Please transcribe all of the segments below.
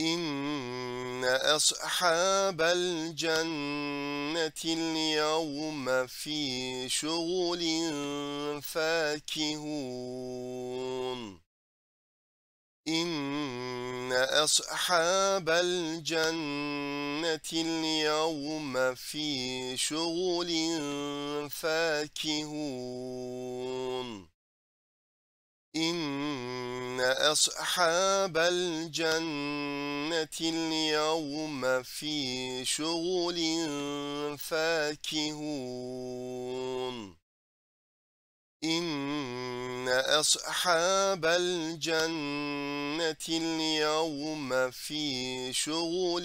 إن أصحاب الجنة اليوم في شغل فاكهون إن أصحاب الجنة اليوم في شغل فاكهون إن أصحاب الجنة اليوم في شغل فاكهون إن أصحاب الجنة اليوم في شغل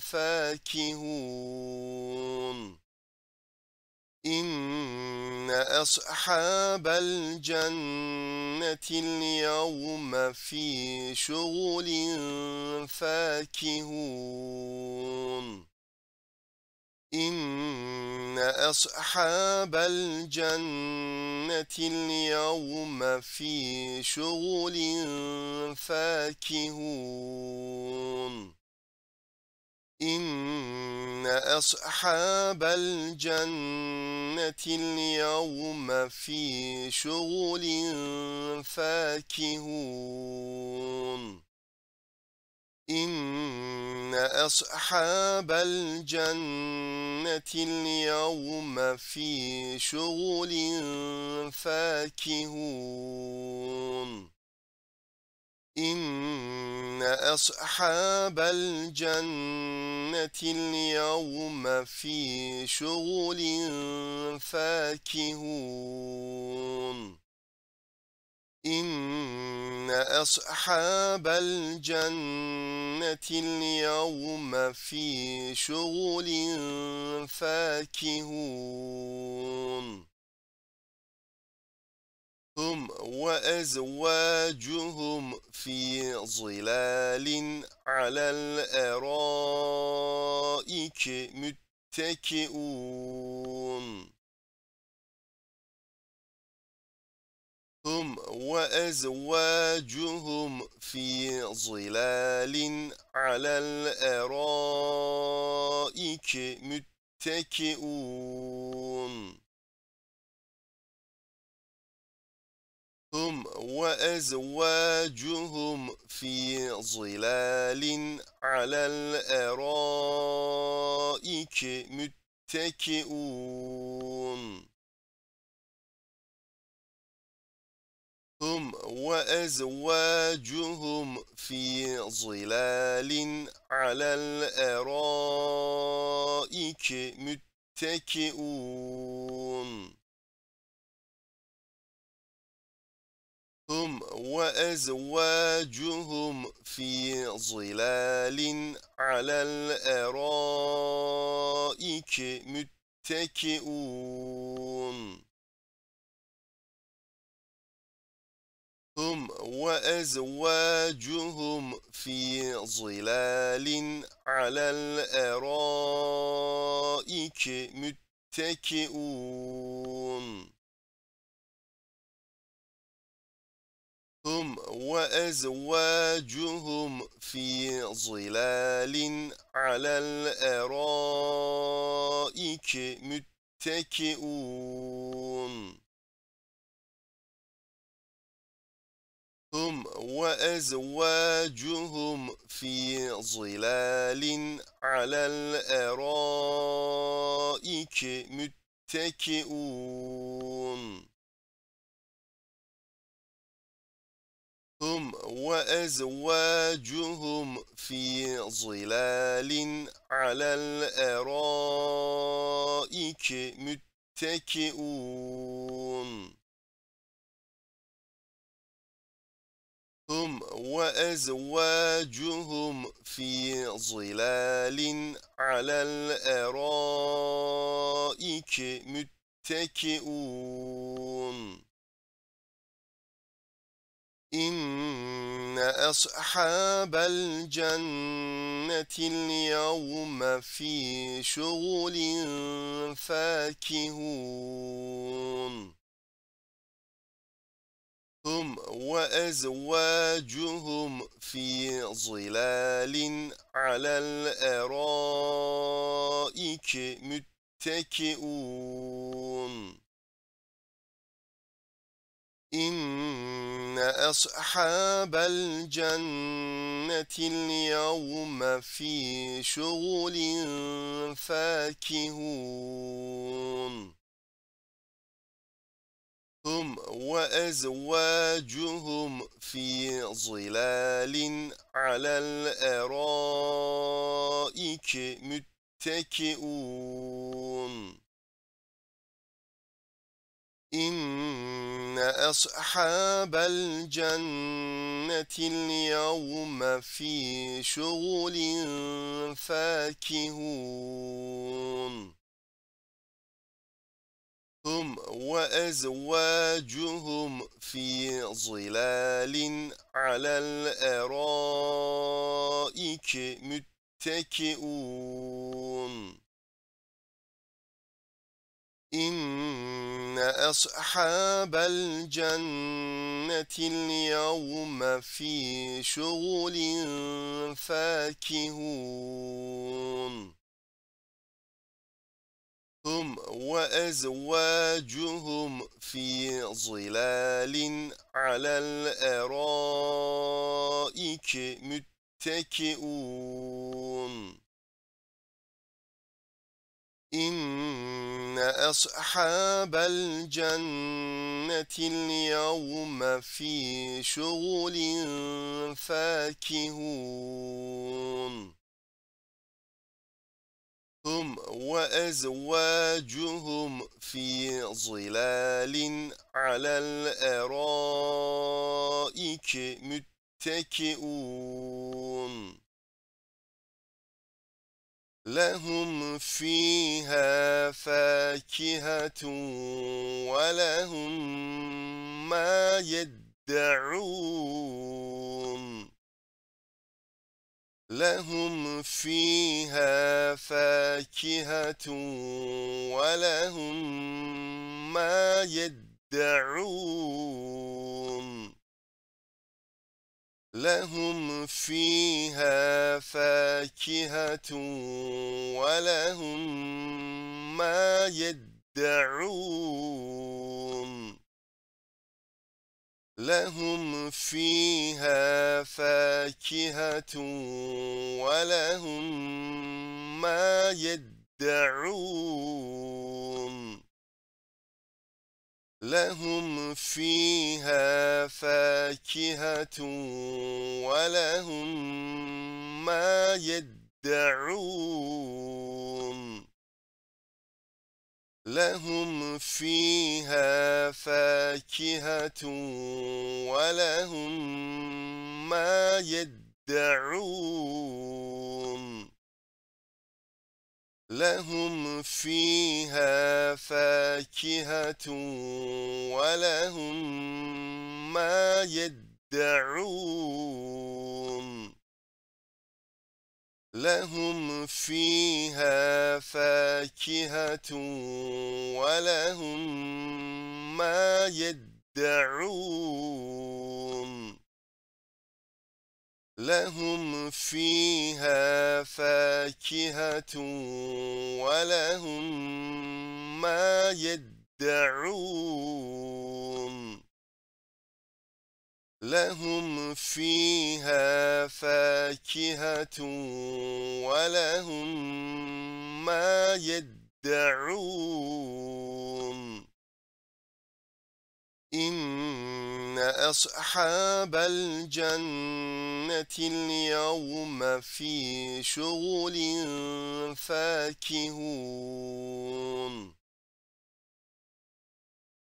فاكهون إن أصحاب الجنة اليوم في شغل فاكهون إن أصحاب الجنة اليوم في شغل فاكهون إن أصحاب الجنة اليوم في شغل فاكهون إن أصحاب الجنة اليوم في شغل فاكهون إن أصحاب الجنة اليوم في شغل فاكهون إن أصحاب الجنة اليوم في شغل فاكهون هم وأزواجهم في ظلال على الأرائك متكئون هم وأزواجهم في ظلال على الأرائك متكئون هم وأزواجهم في ظلال على الأرائك متكئون هم وأزواجهم في ظلال على الأرائك متكئون هم وأزواجهم في ظلال على الأرائك متكئون هم وأزواجهم في ظلال على الأرائك متكئون هم وأزواجهم في ظلال على الأرائك متكئون هم وأزواجهم في ظلال على الأرائك متكئون هم وأزواجهم في ظلال على الأرائك متكئون هم وأزواجهم في ظلال على الأرائك متكئون إن أصحاب الجنة اليوم في شغل فاكهون هم وأزواجهم في ظلال على الأرائك متكئون إن أصحاب الجنة اليوم في شغل فاكهون هم وأزواجهم في ظلال على الأرائك متكئون أصحاب الجنة اليوم في شغل فاكهون هم وأزواجهم في ظلال على الأرائك متكئون إن أصحاب الجنة اليوم في شغل فاكهون هم وأزواجهم في ظلال على الأرائك متكئون إن أصحاب الجنة اليوم في شغل فاكهون هم وأزواجهم في ظلال على الأرائك متكئون لهم فيها فاكهة ولهم ما يدعون لهم فيها فاكهة ولهم ما يدعون لهم فيها فاكهة ولهم ما يدعون لهم فيها فاكهة ولهم ما يدعون لهم فيها فاكهة ولهم ما يدعون لهم فيها فاكهة ولهم ما يدعون لهم فيها فاكهة ولهم ما يدعون لهم فيها فاكهة ولهم ما يدعون لهم فيها فاكهة ولهم ما يدعون لهم فيها فاكهة ولهم ما يدعون أصحاب الجنة اليوم في شغل فاكهون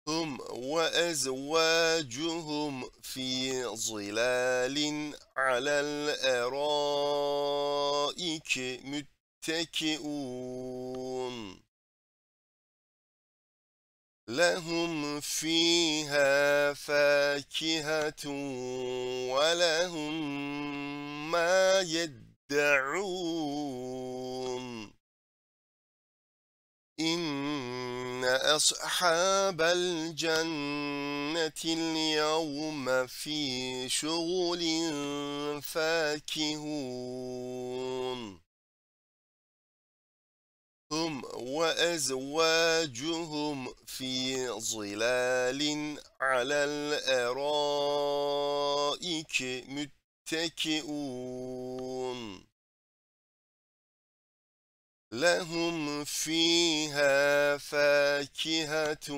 هم وأزواجهم في ظلال على الأرائك متكئون لهم فيها فاكهة ولهم ما يدعون إن أصحاب الجنة اليوم في شغل فاكهون هم وأزواجهم في ظلال على الأرائك متكئون لهم فيها فاكهة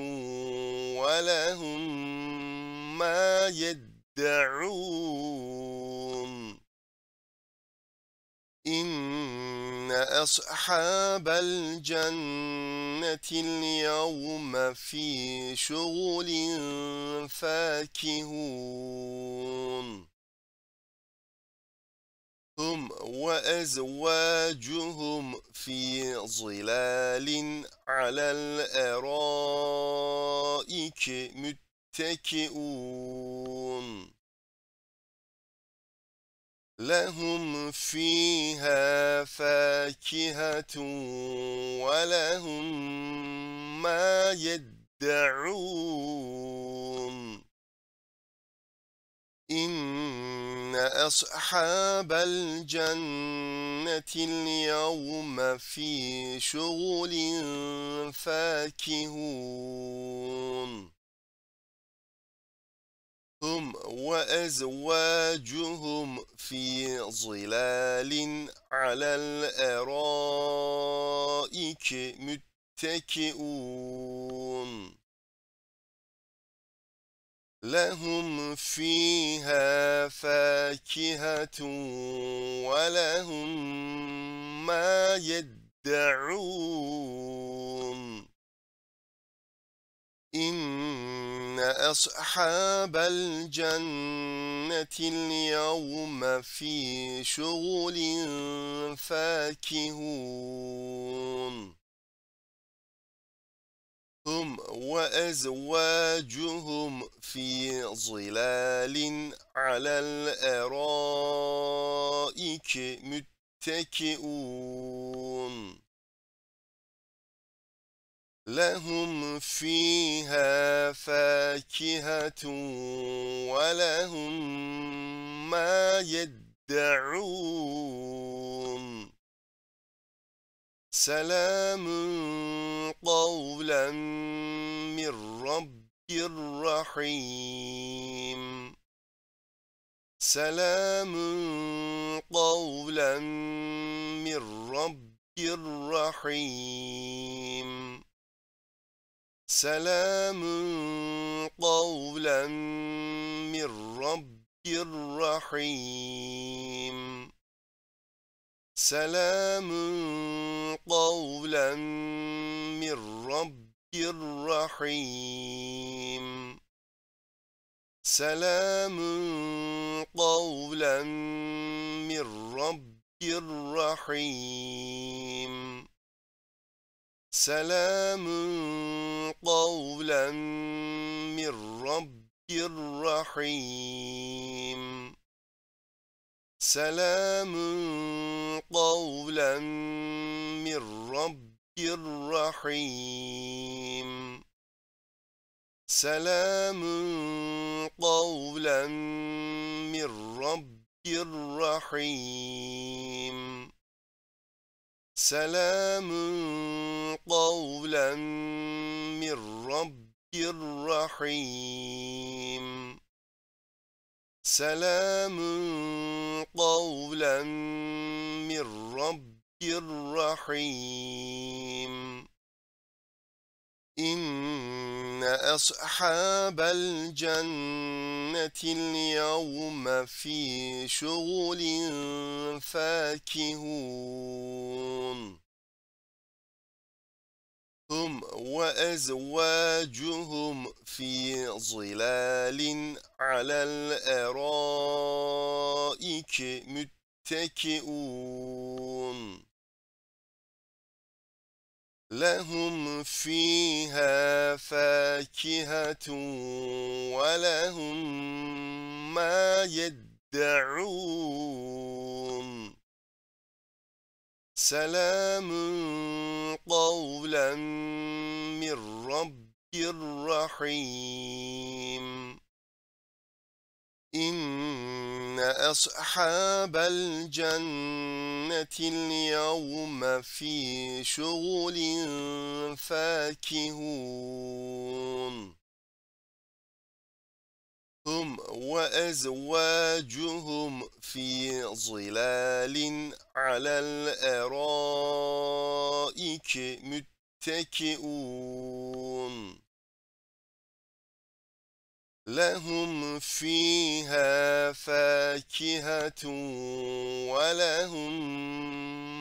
ولهم ما يدعون إن أصحاب الجنة اليوم في شغل فاكهون هم وأزواجهم في ظلال على الأرائك متكئون لهم فيها فاكهة ولهم ما يدعون إن أصحاب الجنة اليوم في شغل فاكهون هم وأزواجهم في ظلال على الأرائك متكئون لهم فيها فاكهة ولهم ما يدعون إن أصحاب الجنة اليوم في شغل فاكهون هم وأزواجهم في ظلال على الأرائك متكئون لهم فيها فاكهة ولهم ما يدعون سلام قولا من رب رحيم سلام قولا من رب رحيم سلام قولا من رب رحيم سلام قولا من رب رحيم سلام قولا من رب رحيم سلام قولا من رب رحيم سلام قولا من رب رحيم سلام قولا من رب رحيم سلام قولا من رب رحيم سلام قولا من رب رحيم إن أصحاب الجنة اليوم في شغل فاكهون هم وأزواجهم في ظلال على الأرائك متكئون لهم فيها فاكهة ولهم ما يدعون سلام قولا من رب رحيم إن أصحاب الجنة اليوم في شغل فاكهون هم وأزواجهم في ظلال على الأرائك متكئون لهم فيها فاكهة ولهم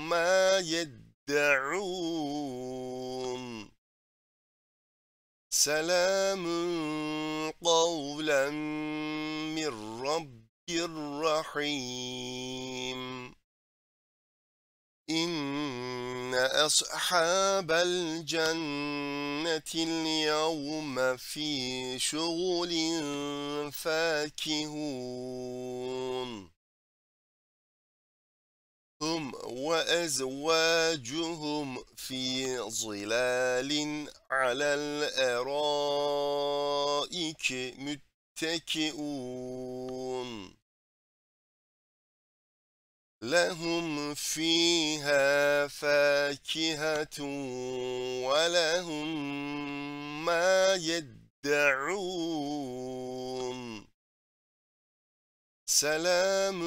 ما يدعون سلام قولا من رب رحيم إن أصحاب الجنة اليوم في شغل فاكهون هم وأزواجهم في ظلال على الأرائك متكئون لهم فيها فاكهة ولهم ما يدعون سلام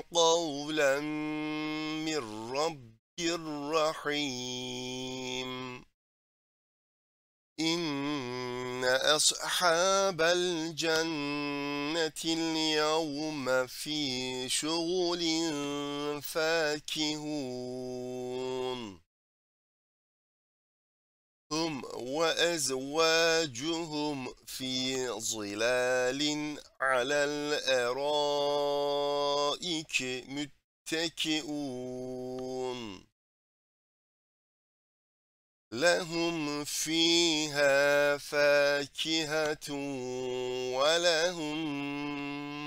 قولا من رب رحيم إن أصحاب الجنة اليوم في شغل فاكهون هم وأزواجهم في ظلال على الأرائك متكئون لهم فيها فاكهة ولهم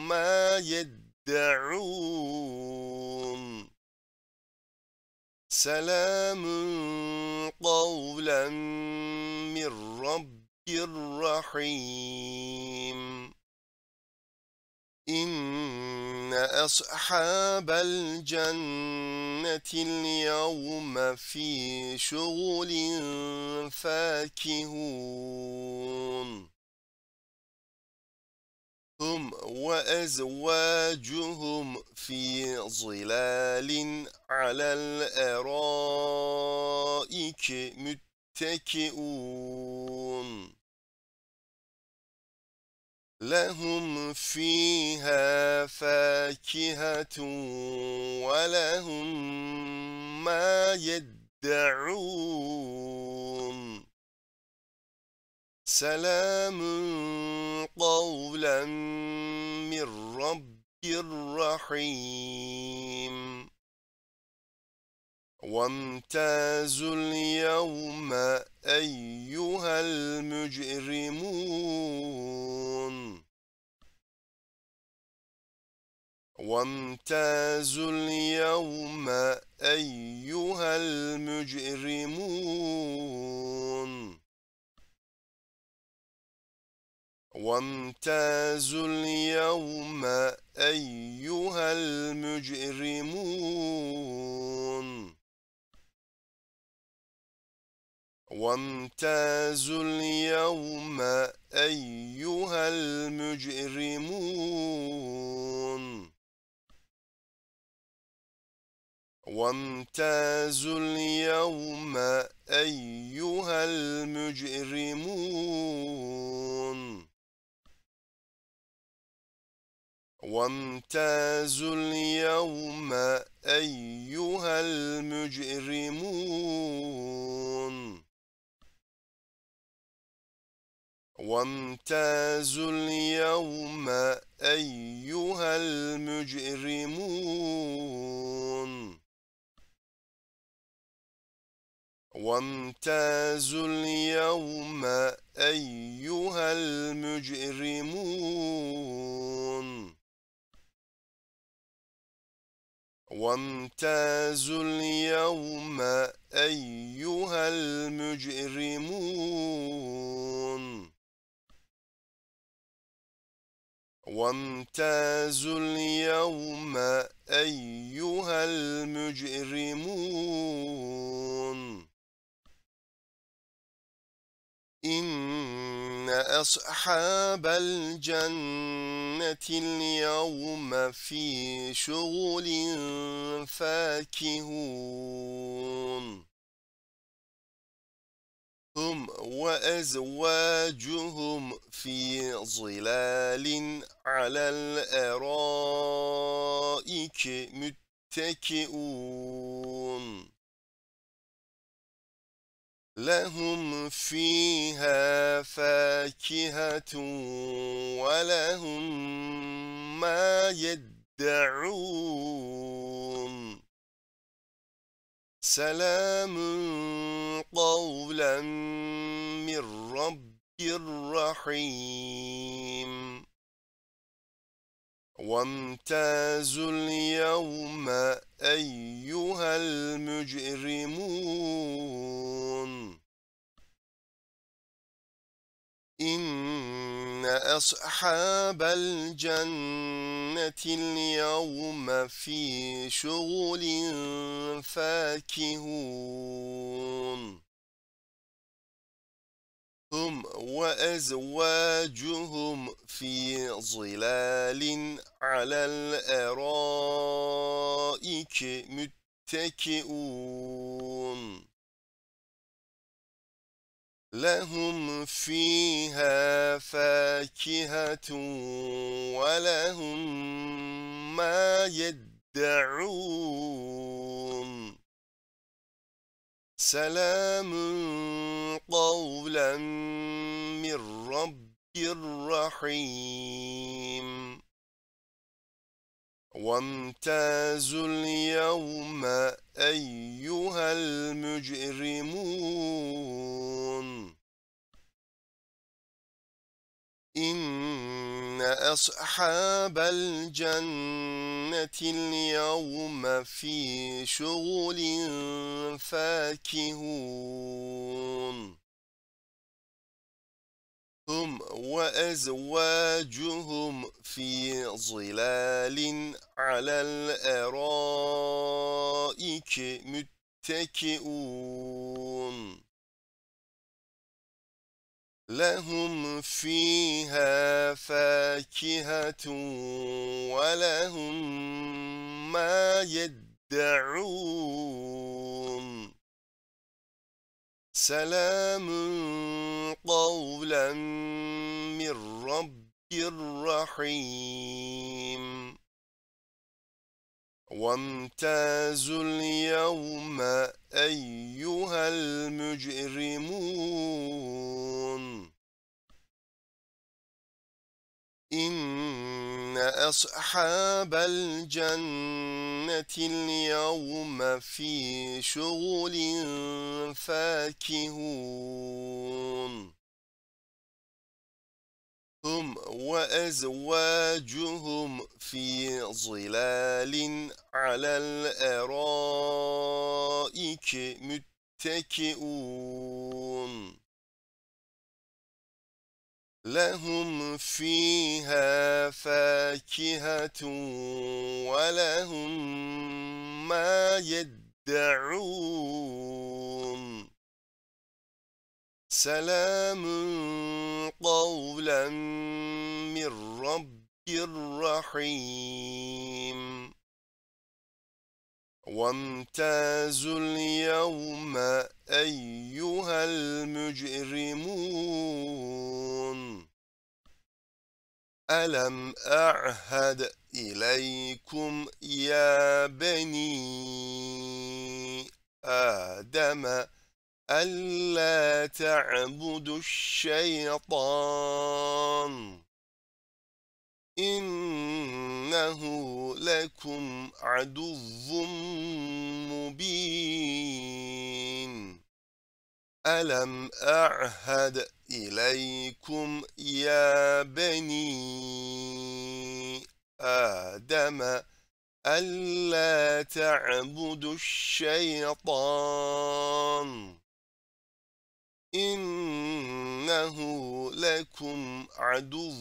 ما يدعون سلام قولا من رب رحيم إن أصحاب الجنة اليوم في شغل فاكهون هم وأزواجهم في ظلال على الأرائك متكئون لهم فيها فاكهة ولهم ما يدعون سلام قولا من رب الرحيم وامتاز اليوم أيها المجرمون وامتاز اليوم أيها المجرمون وامتازوا اليوم أيها المجرمون وامتازوا اليوم أيها المجرمون وامتازوا اليوم أيها المجرمون وامتازوا اليوم أيها المجرمون وامتازوا اليوم أيها المجرمون وامتازوا اليوم أيها المجرمون وامتازوا اليوم أيها المجرمون وامتازوا اليوم أيها المجرمون إن أصحاب الجنة اليوم في شغل فاكهون هم وأزواجهم في ظلال على الأرائك متكئون لهم فيها فاكهة ولهم ما يدعون سلام قولا من رب رحيم وامتاز اليوم أيها المجرمون إن أصحاب الجنة اليوم في شغل فاكهون هم وأزواجهم في ظلال على الأرائك متكئون لهم فيها فاكهة ولهم ما يدعون سلام قولا من رب رحيم وامتازوا اليوم أيها المجرمون إن أصحاب الجنة اليوم في شغل فاكهون هم وأزواجهم في ظلال على الأرائك متكئون لهم فيها فاكهة ولهم ما يدعون سلام قولا من رب رحيم وامتازوا اليوم أيها المجرمون إن أصحاب الجنة اليوم في شغل فاكهون هم وأزواجهم في ظلال على الأرائك متكئون لهم فيها فاكهة ولهم ما يدعون سلام قولا من رب رحيم وامتاز اليوم أيها المجرمون ألم أعهد إليكم يا بني آدم ألا تعبدوا الشيطان إنه لكم عدو مبين ألم أعهد إليكم يا بني آدم ألا تعبدوا الشيطان إنه لكم عدو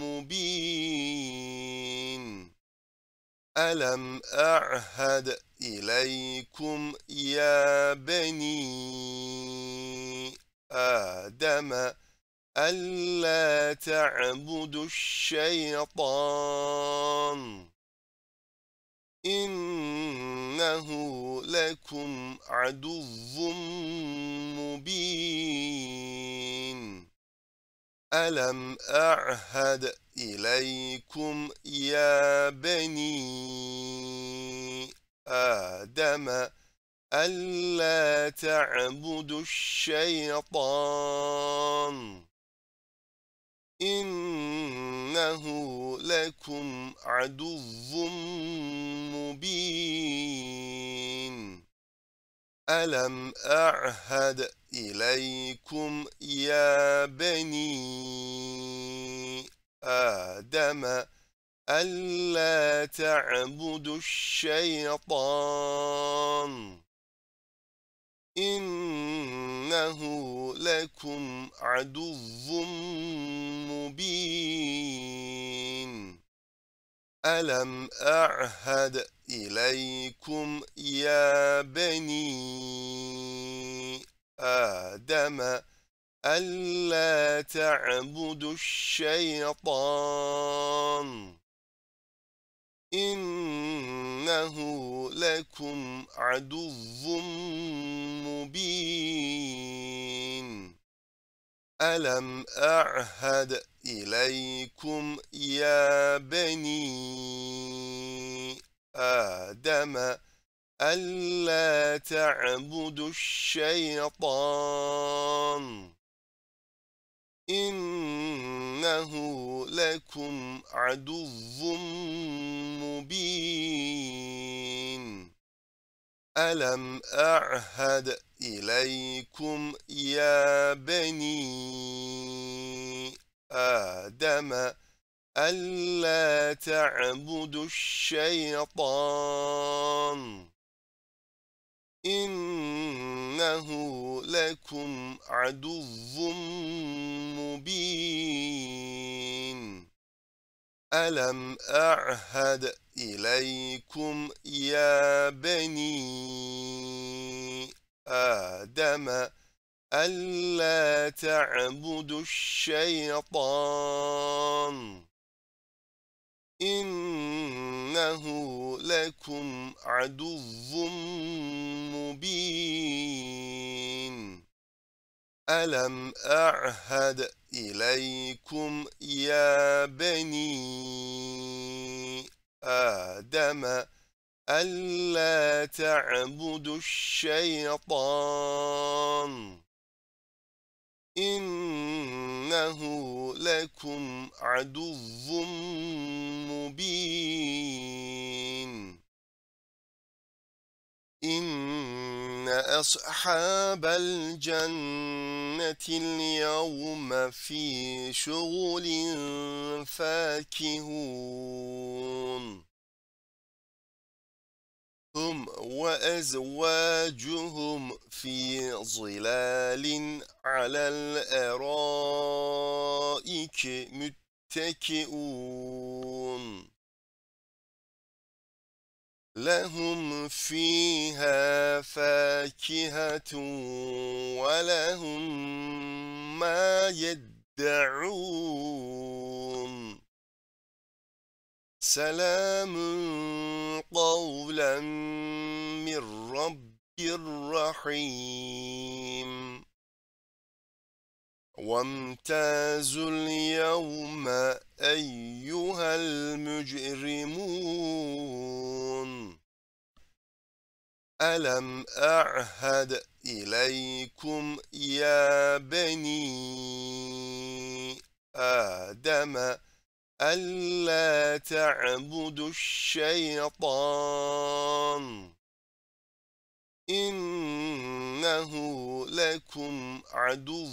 مبين ألم أعهد إليكم يا بني آدم ألا تعبدوا الشيطان إنه لكم عدو مبين ألم أعهد إليكم يا بني آدم ألا تعبدوا الشيطان إنه لكم عدو مبين ألم أعهد إليكم يا بني آدم ألا تعبدوا الشيطان إنه لكم عدو مبين ألم أعهد إليكم يا بني آدم ألا تعبدوا الشيطان إنه لكم عدو مبين ألم أعهد إليكم يا بني آدم ألا تعبدوا الشيطان إنه لكم عدو مبين ألم أعهد إليكم يا بني آدم ألا تعبدوا الشيطان إنه لكم عدو مبين ألم أعهد إليكم يا بني آدم ألا تعبدوا الشيطان إنه لكم عدو مبين ألم أعهد إليكم يا بني آدم ألا تعبدوا الشيطان إنه لكم عدو أصحاب الجنة اليوم في شغل فاكهون هم وأزواجهم في ظلال على الأرائك متكئون لهم فيها فاكهة ولهم ما يدعون سلام قولا من رب الرحيم وامتازوا اليوم أيها المجرمون ألم أعهد إليكم يا بني آدم ألا تعبدوا الشيطان إنه لكم عدو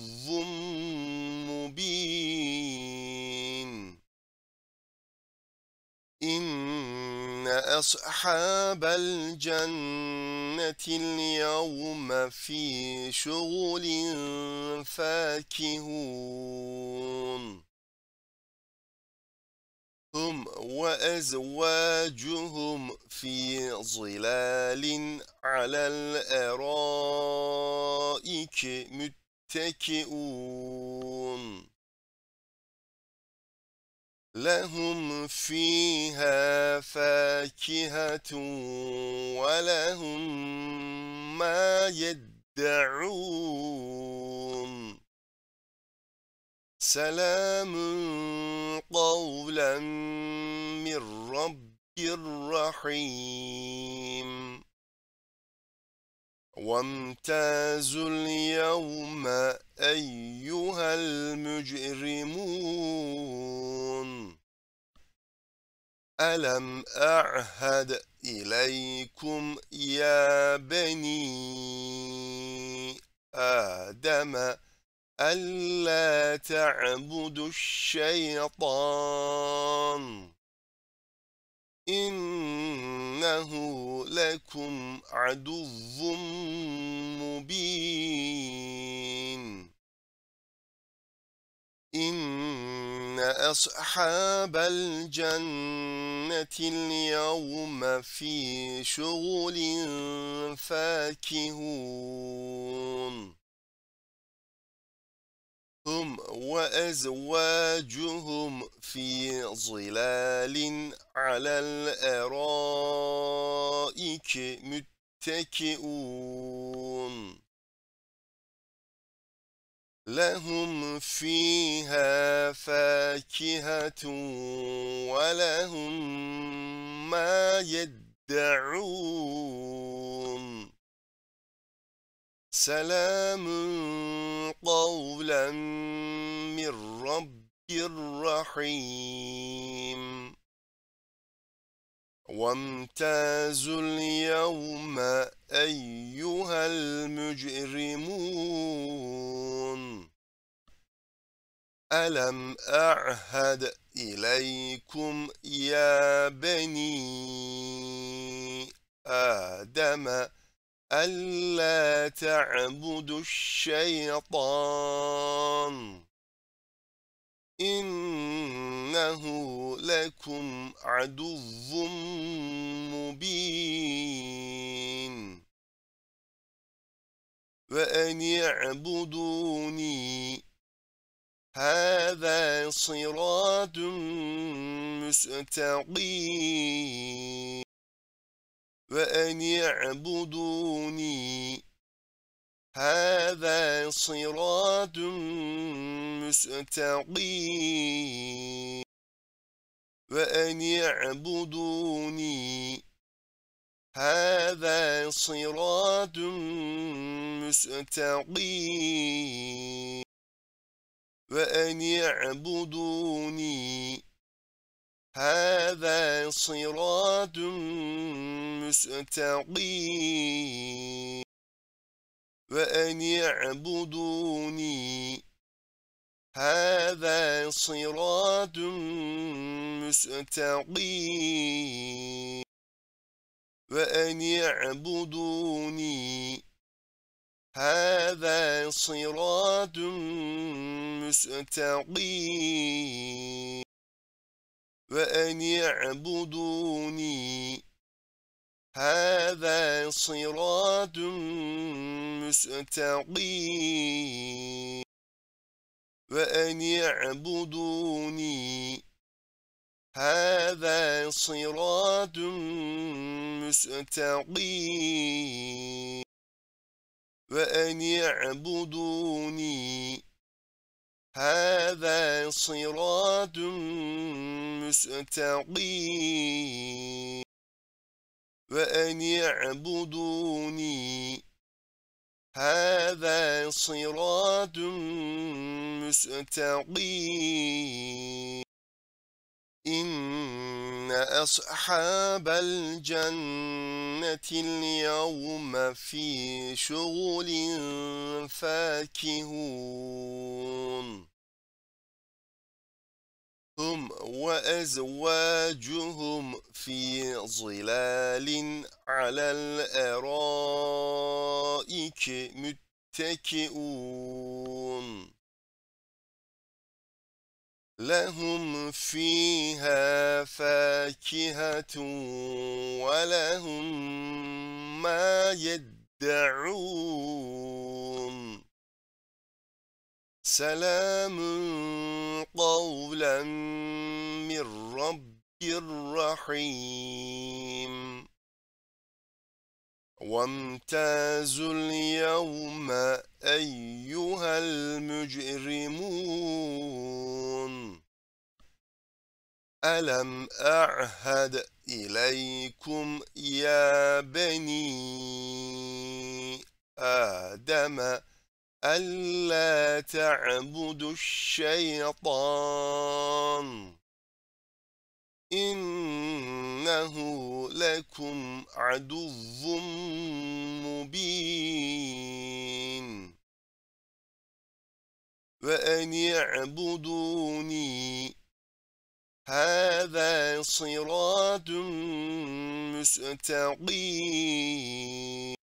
مبين إن أصحاب الجنة اليوم في شغل فاكهون هم وأزواجهم في ظلال على الأرائك متكئون لهم فيها فاكهة ولهم ما يدعون سلام قولا من رب رحيم وامتازوا اليوم أيها المجرمون ألم أعهد إليكم يا بني آدم ألا تعبدوا الشيطان إنه لكم عدو مبين إن أصحاب الجنة اليوم في شغل فاكهون هم وأزواجهم في ظلال على الأرائك متكئون لهم فيها فاكهة ولهم ما يدعون سلام قولا من رب رحيم وامتازوا اليوم أيها المجرمون ألم أعهد إليكم يا بني آدم ألا تعبدوا الشيطان إنه لكم عدو مبين وأن يعبدوني هذا صراط مستقيم وأن يعبدوني هذا صراط مستقيم وأن يعبدوني هذا صراط مستقيم وأن يعبدوني هذا صراط مستقيم وأن يعبدوني هذا صراط مستقيم وأن يعبدوني هذا صراط مستقيم وأن يعبدوني هذا صراط مستقيم وأن يعبدوني هذا صراط مستقيم وأن يعبدوني هذا صراط مستقيم وأن يعبدوني هذا صراط مستقيم إن أصحاب الجنة اليوم في شغل فاكهون هم وأزواجهم في ظلال على الأرائك متكئون لهم فيها فاكهة ولهم ما يدعون سلام قولا من رب رحيم وامتاز اليوم أيها المجرمون ألم أعهد إليكم يا بني آدم ألا تعبدوا الشيطان إنه لكم عدو مبين وأن يعبدوني هذا صراط مستقيم